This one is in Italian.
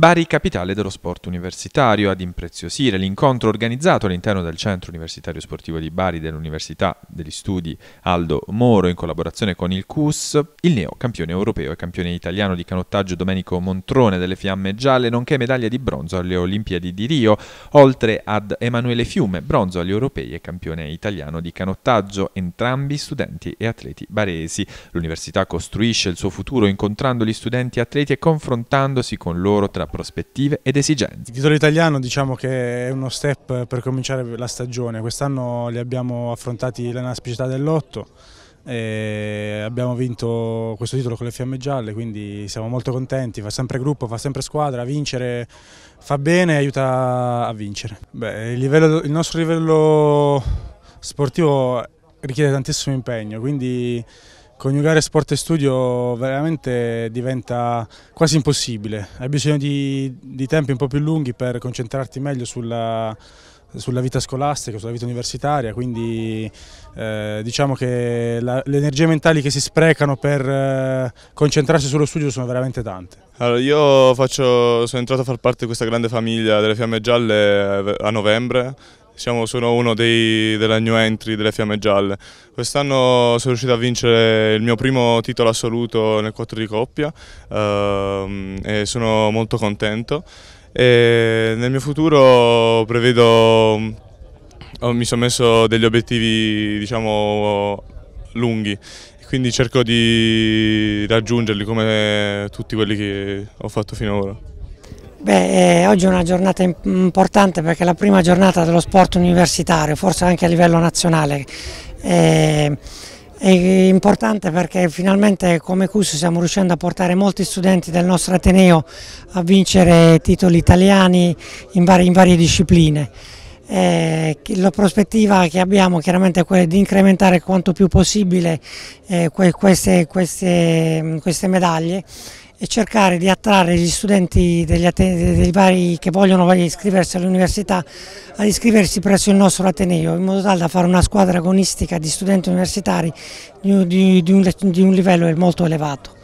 Bari capitale dello sport universitario, ad impreziosire l'incontro organizzato all'interno del Centro Universitario Sportivo di Bari dell'Università degli Studi Aldo Moro in collaborazione con il CUS, il neo campione europeo e campione italiano di canottaggio Domenico Montrone delle Fiamme Gialle, nonché medaglia di bronzo alle Olimpiadi di Rio, oltre ad Emanuele Fiume, bronzo agli europei e campione italiano di canottaggio, entrambi studenti e atleti baresi. L'università costruisce il suo futuro incontrando gli studenti atleti e confrontandosi con loro tra prospettive ed esigenze. Il titolo italiano diciamo che è uno step per cominciare la stagione, quest'anno li abbiamo affrontati la nascita dell'otto, e abbiamo vinto questo titolo con le Fiamme Gialle, quindi siamo molto contenti, fa sempre gruppo, fa sempre squadra, vincere fa bene e aiuta a vincere. Beh, il, livello, il nostro livello sportivo richiede tantissimo impegno, quindi Coniugare sport e studio veramente diventa quasi impossibile, hai bisogno di, di tempi un po' più lunghi per concentrarti meglio sulla, sulla vita scolastica, sulla vita universitaria, quindi eh, diciamo che la, le energie mentali che si sprecano per eh, concentrarsi sullo studio sono veramente tante. Allora, io faccio, sono entrato a far parte di questa grande famiglia delle Fiamme Gialle eh, a novembre, siamo, sono uno dei, della new entry delle Fiamme Gialle. Quest'anno sono riuscito a vincere il mio primo titolo assoluto nel 4 di coppia ehm, e sono molto contento. E nel mio futuro prevedo, oh, mi sono messo degli obiettivi diciamo lunghi quindi cerco di raggiungerli come tutti quelli che ho fatto finora. Beh, eh, oggi è una giornata importante perché è la prima giornata dello sport universitario, forse anche a livello nazionale. È, eh, è importante perché finalmente come CUS stiamo riuscendo a portare molti studenti del nostro Ateneo a vincere titoli italiani in varie, in varie discipline. Eh, la prospettiva che abbiamo chiaramente è quella di incrementare quanto più possibile eh, que queste, queste, queste, medaglie e cercare di attrarre gli studenti degli dei vari, che vogliono iscriversi all'università ad iscriversi presso il nostro Ateneo in modo tale da fare una squadra agonistica di studenti universitari di, un, di un livello molto elevato.